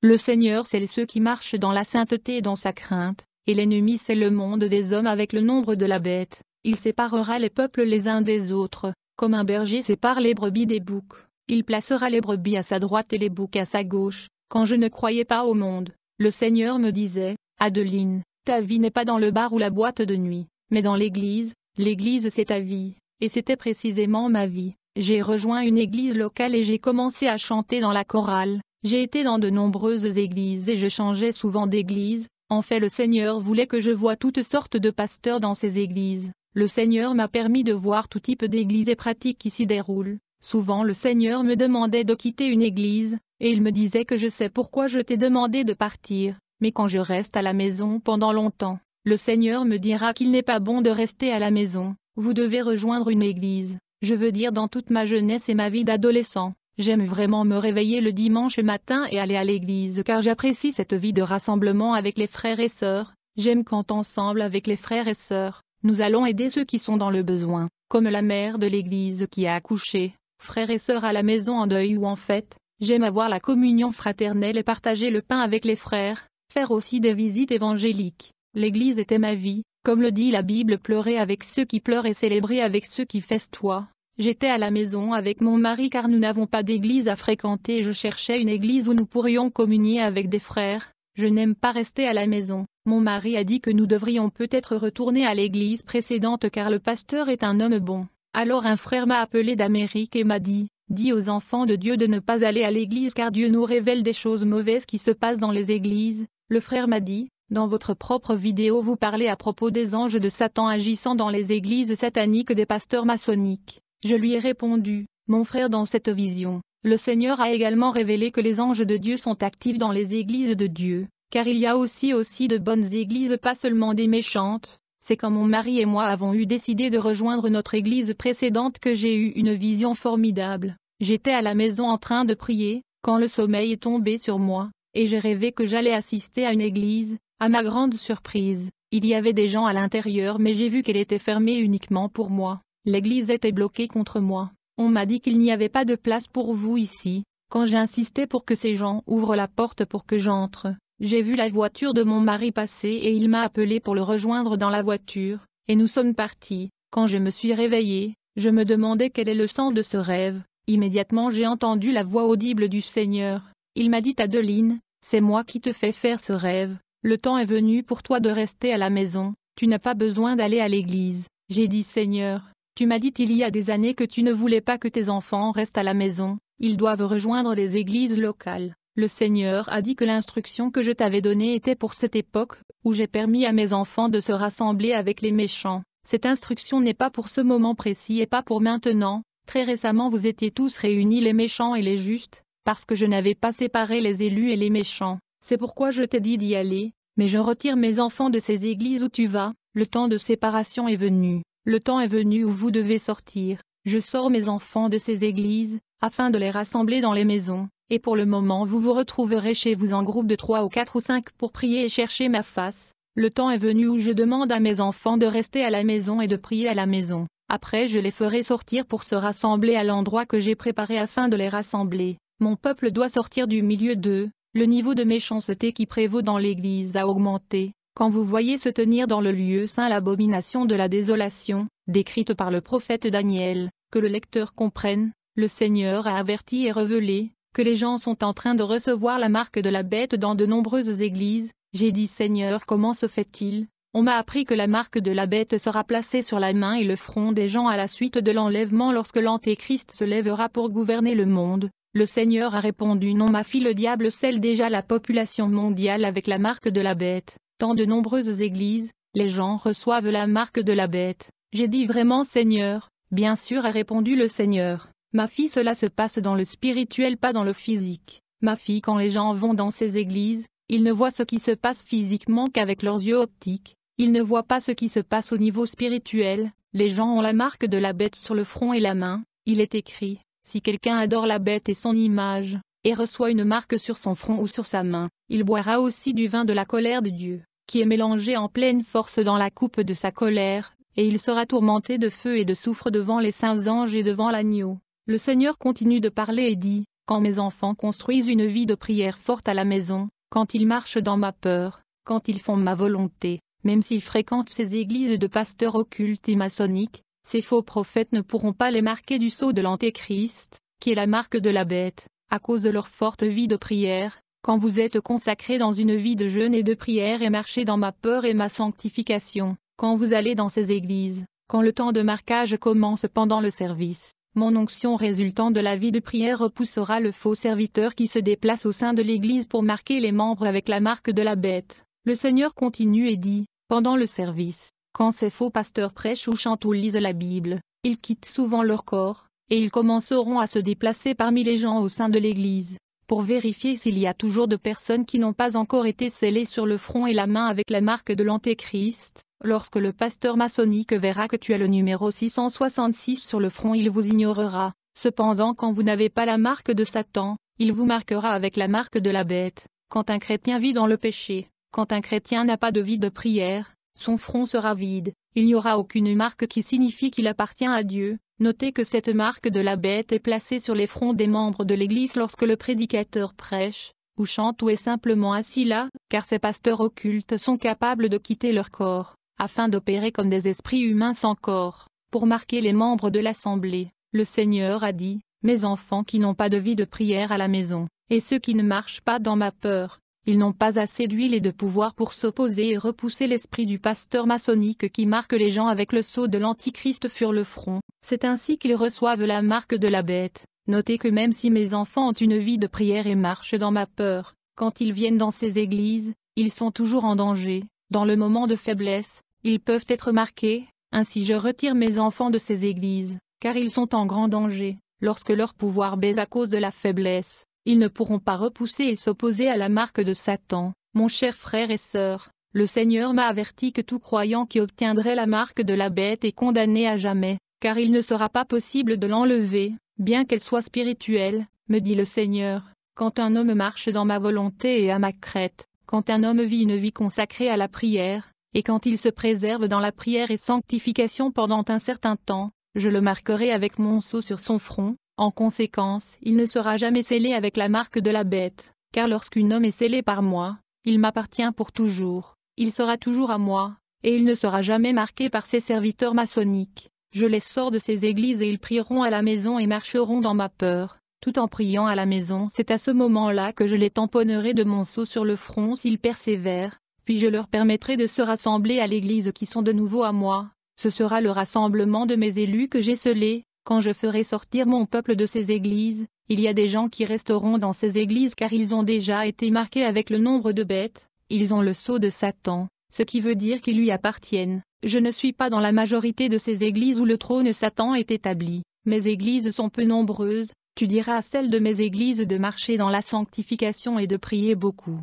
Le Seigneur c'est ceux qui marchent dans la sainteté et dans sa crainte, et l'ennemi c'est le monde des hommes avec le nombre de la bête, il séparera les peuples les uns des autres, comme un berger sépare les brebis des boucs, il placera les brebis à sa droite et les boucs à sa gauche, quand je ne croyais pas au monde, le Seigneur me disait, Adeline, ta vie n'est pas dans le bar ou la boîte de nuit, mais dans l'église, l'église c'est ta vie, et c'était précisément ma vie, j'ai rejoint une église locale et j'ai commencé à chanter dans la chorale, j'ai été dans de nombreuses églises et je changeais souvent d'église, en fait le Seigneur voulait que je voie toutes sortes de pasteurs dans ces églises. Le Seigneur m'a permis de voir tout type d'églises et pratiques qui s'y déroulent. Souvent le Seigneur me demandait de quitter une église, et il me disait que je sais pourquoi je t'ai demandé de partir, mais quand je reste à la maison pendant longtemps, le Seigneur me dira qu'il n'est pas bon de rester à la maison, vous devez rejoindre une église. Je veux dire dans toute ma jeunesse et ma vie d'adolescent, J'aime vraiment me réveiller le dimanche matin et aller à l'église car j'apprécie cette vie de rassemblement avec les frères et sœurs, j'aime quand ensemble avec les frères et sœurs, nous allons aider ceux qui sont dans le besoin, comme la mère de l'église qui a accouché, frères et sœurs à la maison en deuil ou en fête, j'aime avoir la communion fraternelle et partager le pain avec les frères, faire aussi des visites évangéliques. L'église était ma vie, comme le dit la Bible pleurer avec ceux qui pleurent et célébrer avec ceux qui festoient. J'étais à la maison avec mon mari car nous n'avons pas d'église à fréquenter et je cherchais une église où nous pourrions communier avec des frères. Je n'aime pas rester à la maison. Mon mari a dit que nous devrions peut-être retourner à l'église précédente car le pasteur est un homme bon. Alors un frère m'a appelé d'Amérique et m'a dit, dis aux enfants de Dieu de ne pas aller à l'église car Dieu nous révèle des choses mauvaises qui se passent dans les églises. Le frère m'a dit, dans votre propre vidéo vous parlez à propos des anges de Satan agissant dans les églises sataniques des pasteurs maçonniques. Je lui ai répondu, Mon frère dans cette vision, le Seigneur a également révélé que les anges de Dieu sont actifs dans les églises de Dieu, car il y a aussi aussi de bonnes églises pas seulement des méchantes, c'est quand mon mari et moi avons eu décidé de rejoindre notre église précédente que j'ai eu une vision formidable. J'étais à la maison en train de prier, quand le sommeil est tombé sur moi, et j'ai rêvé que j'allais assister à une église, à ma grande surprise, il y avait des gens à l'intérieur mais j'ai vu qu'elle était fermée uniquement pour moi. L'église était bloquée contre moi. On m'a dit qu'il n'y avait pas de place pour vous ici. Quand j'insistais pour que ces gens ouvrent la porte pour que j'entre, j'ai vu la voiture de mon mari passer et il m'a appelé pour le rejoindre dans la voiture, et nous sommes partis. Quand je me suis réveillée, je me demandais quel est le sens de ce rêve. Immédiatement j'ai entendu la voix audible du Seigneur. Il m'a dit Adeline, c'est moi qui te fais faire ce rêve. Le temps est venu pour toi de rester à la maison, tu n'as pas besoin d'aller à l'église. J'ai dit Seigneur, tu m'as dit il y a des années que tu ne voulais pas que tes enfants restent à la maison, ils doivent rejoindre les églises locales. Le Seigneur a dit que l'instruction que je t'avais donnée était pour cette époque, où j'ai permis à mes enfants de se rassembler avec les méchants. Cette instruction n'est pas pour ce moment précis et pas pour maintenant. Très récemment vous étiez tous réunis les méchants et les justes, parce que je n'avais pas séparé les élus et les méchants. C'est pourquoi je t'ai dit d'y aller, mais je retire mes enfants de ces églises où tu vas, le temps de séparation est venu. Le temps est venu où vous devez sortir. Je sors mes enfants de ces églises, afin de les rassembler dans les maisons, et pour le moment vous vous retrouverez chez vous en groupe de trois ou quatre ou cinq pour prier et chercher ma face. Le temps est venu où je demande à mes enfants de rester à la maison et de prier à la maison. Après je les ferai sortir pour se rassembler à l'endroit que j'ai préparé afin de les rassembler. Mon peuple doit sortir du milieu d'eux. Le niveau de méchanceté qui prévaut dans l'Église a augmenté. Quand vous voyez se tenir dans le lieu saint l'abomination de la désolation, décrite par le prophète Daniel, que le lecteur comprenne, le Seigneur a averti et révélé que les gens sont en train de recevoir la marque de la bête dans de nombreuses églises, j'ai dit Seigneur comment se fait-il On m'a appris que la marque de la bête sera placée sur la main et le front des gens à la suite de l'enlèvement lorsque l'antéchrist se lèvera pour gouverner le monde. Le Seigneur a répondu non ma fille le diable scelle déjà la population mondiale avec la marque de la bête. Tant de nombreuses églises, les gens reçoivent la marque de la bête. J'ai dit vraiment Seigneur, bien sûr a répondu le Seigneur. Ma fille cela se passe dans le spirituel pas dans le physique. Ma fille quand les gens vont dans ces églises, ils ne voient ce qui se passe physiquement qu'avec leurs yeux optiques, ils ne voient pas ce qui se passe au niveau spirituel, les gens ont la marque de la bête sur le front et la main, il est écrit, si quelqu'un adore la bête et son image, et reçoit une marque sur son front ou sur sa main, il boira aussi du vin de la colère de Dieu qui est mélangé en pleine force dans la coupe de sa colère, et il sera tourmenté de feu et de soufre devant les saints anges et devant l'agneau. Le Seigneur continue de parler et dit, Quand mes enfants construisent une vie de prière forte à la maison, quand ils marchent dans ma peur, quand ils font ma volonté, même s'ils fréquentent ces églises de pasteurs occultes et maçonniques, ces faux prophètes ne pourront pas les marquer du sceau de l'Antéchrist, qui est la marque de la bête, à cause de leur forte vie de prière, quand vous êtes consacré dans une vie de jeûne et de prière et marchez dans ma peur et ma sanctification, quand vous allez dans ces églises, quand le temps de marquage commence pendant le service, mon onction résultant de la vie de prière repoussera le faux serviteur qui se déplace au sein de l'église pour marquer les membres avec la marque de la bête. Le Seigneur continue et dit, pendant le service, quand ces faux pasteurs prêchent ou chantent ou lisent la Bible, ils quittent souvent leur corps, et ils commenceront à se déplacer parmi les gens au sein de l'Église pour vérifier s'il y a toujours de personnes qui n'ont pas encore été scellées sur le front et la main avec la marque de l'Antéchrist. Lorsque le pasteur maçonnique verra que tu as le numéro 666 sur le front, il vous ignorera. Cependant, quand vous n'avez pas la marque de Satan, il vous marquera avec la marque de la bête. Quand un chrétien vit dans le péché, quand un chrétien n'a pas de vie de prière, son front sera vide, il n'y aura aucune marque qui signifie qu'il appartient à Dieu. Notez que cette marque de la bête est placée sur les fronts des membres de l'Église lorsque le prédicateur prêche, ou chante ou est simplement assis là, car ces pasteurs occultes sont capables de quitter leur corps, afin d'opérer comme des esprits humains sans corps, pour marquer les membres de l'assemblée. Le Seigneur a dit, mes enfants qui n'ont pas de vie de prière à la maison, et ceux qui ne marchent pas dans ma peur, ils n'ont pas assez d'huile et de pouvoir pour s'opposer et repousser l'esprit du pasteur maçonnique qui marque les gens avec le sceau de l'Antichrist sur le front. C'est ainsi qu'ils reçoivent la marque de la bête. Notez que même si mes enfants ont une vie de prière et marchent dans ma peur, quand ils viennent dans ces églises, ils sont toujours en danger. Dans le moment de faiblesse, ils peuvent être marqués. Ainsi je retire mes enfants de ces églises, car ils sont en grand danger, lorsque leur pouvoir baisse à cause de la faiblesse. Ils ne pourront pas repousser et s'opposer à la marque de Satan. Mon cher frère et sœur, le Seigneur m'a averti que tout croyant qui obtiendrait la marque de la bête est condamné à jamais, car il ne sera pas possible de l'enlever, bien qu'elle soit spirituelle, me dit le Seigneur. Quand un homme marche dans ma volonté et à ma crête, quand un homme vit une vie consacrée à la prière, et quand il se préserve dans la prière et sanctification pendant un certain temps, je le marquerai avec mon sceau sur son front, en conséquence, il ne sera jamais scellé avec la marque de la bête, car lorsqu'un homme est scellé par moi, il m'appartient pour toujours, il sera toujours à moi, et il ne sera jamais marqué par ses serviteurs maçonniques. Je les sors de ces églises et ils prieront à la maison et marcheront dans ma peur, tout en priant à la maison. C'est à ce moment-là que je les tamponnerai de mon sceau sur le front s'ils persévèrent, puis je leur permettrai de se rassembler à l'église qui sont de nouveau à moi. Ce sera le rassemblement de mes élus que j'ai scellés, quand je ferai sortir mon peuple de ces églises, il y a des gens qui resteront dans ces églises car ils ont déjà été marqués avec le nombre de bêtes, ils ont le sceau de Satan, ce qui veut dire qu'ils lui appartiennent. Je ne suis pas dans la majorité de ces églises où le trône Satan est établi. Mes églises sont peu nombreuses, tu diras à celles de mes églises de marcher dans la sanctification et de prier beaucoup.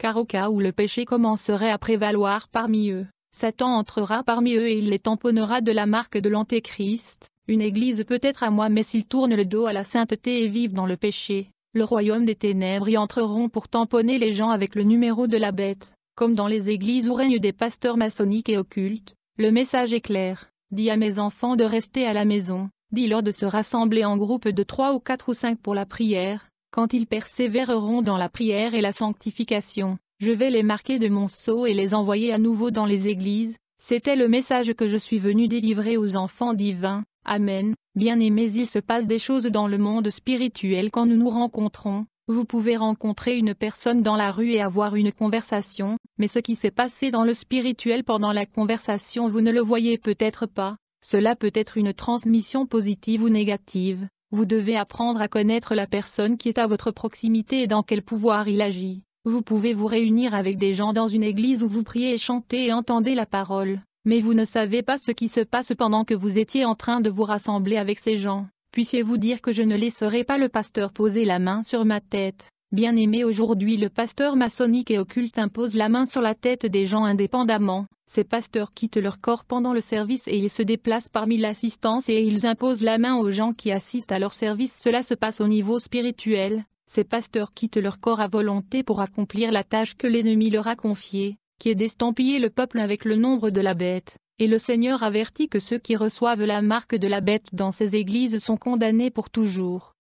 Car au cas où le péché commencerait à prévaloir parmi eux, Satan entrera parmi eux et il les tamponnera de la marque de l'Antéchrist, une église peut être à moi mais s'ils tournent le dos à la sainteté et vivent dans le péché, le royaume des ténèbres y entreront pour tamponner les gens avec le numéro de la bête, comme dans les églises où règnent des pasteurs maçonniques et occultes, le message est clair, dis à mes enfants de rester à la maison, dis-leur de se rassembler en groupe de trois ou quatre ou cinq pour la prière, quand ils persévéreront dans la prière et la sanctification, je vais les marquer de mon sceau et les envoyer à nouveau dans les églises, c'était le message que je suis venu délivrer aux enfants divins, Amen. Bien-aimés, il se passe des choses dans le monde spirituel quand nous nous rencontrons. Vous pouvez rencontrer une personne dans la rue et avoir une conversation, mais ce qui s'est passé dans le spirituel pendant la conversation, vous ne le voyez peut-être pas. Cela peut être une transmission positive ou négative. Vous devez apprendre à connaître la personne qui est à votre proximité et dans quel pouvoir il agit. Vous pouvez vous réunir avec des gens dans une église où vous priez et chantez et entendez la parole. Mais vous ne savez pas ce qui se passe pendant que vous étiez en train de vous rassembler avec ces gens. Puissiez-vous dire que je ne laisserai pas le pasteur poser la main sur ma tête. Bien-aimé aujourd'hui le pasteur maçonnique et occulte impose la main sur la tête des gens indépendamment. Ces pasteurs quittent leur corps pendant le service et ils se déplacent parmi l'assistance et ils imposent la main aux gens qui assistent à leur service. Cela se passe au niveau spirituel. Ces pasteurs quittent leur corps à volonté pour accomplir la tâche que l'ennemi leur a confiée qui est d'estampiller le peuple avec le nombre de la bête, et le Seigneur avertit que ceux qui reçoivent la marque de la bête dans ses églises sont condamnés pour toujours.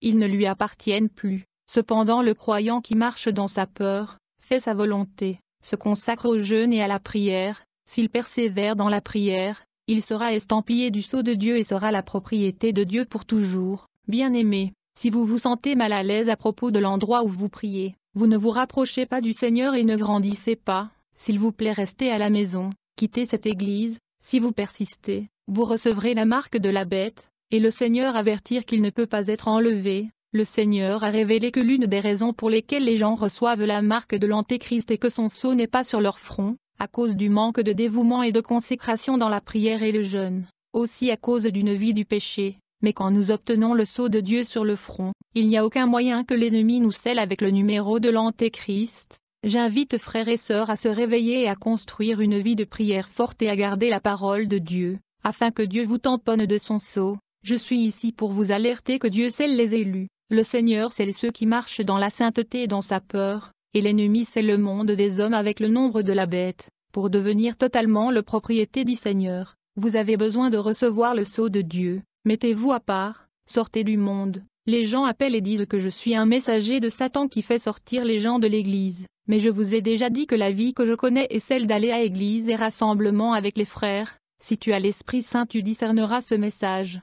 Ils ne lui appartiennent plus, cependant le croyant qui marche dans sa peur, fait sa volonté, se consacre au jeûne et à la prière, s'il persévère dans la prière, il sera estampillé du sceau de Dieu et sera la propriété de Dieu pour toujours. bien aimé. si vous vous sentez mal à l'aise à propos de l'endroit où vous priez, vous ne vous rapprochez pas du Seigneur et ne grandissez pas, s'il vous plaît restez à la maison, quittez cette église, si vous persistez, vous recevrez la marque de la bête, et le Seigneur avertir qu'il ne peut pas être enlevé. Le Seigneur a révélé que l'une des raisons pour lesquelles les gens reçoivent la marque de l'Antéchrist est que son sceau n'est pas sur leur front, à cause du manque de dévouement et de consécration dans la prière et le jeûne, aussi à cause d'une vie du péché. Mais quand nous obtenons le sceau de Dieu sur le front, il n'y a aucun moyen que l'ennemi nous scelle avec le numéro de l'Antéchrist, J'invite frères et sœurs à se réveiller et à construire une vie de prière forte et à garder la parole de Dieu, afin que Dieu vous tamponne de son sceau. Je suis ici pour vous alerter que Dieu scelle les élus, le Seigneur c'est ceux qui marchent dans la sainteté et dans sa peur, et l'ennemi c'est le monde des hommes avec le nombre de la bête, pour devenir totalement le propriété du Seigneur. Vous avez besoin de recevoir le sceau de Dieu, mettez-vous à part, sortez du monde, les gens appellent et disent que je suis un messager de Satan qui fait sortir les gens de l'Église, mais je vous ai déjà dit que la vie que je connais est celle d'aller à Église et rassemblement avec les frères, si tu as l'Esprit Saint tu discerneras ce message,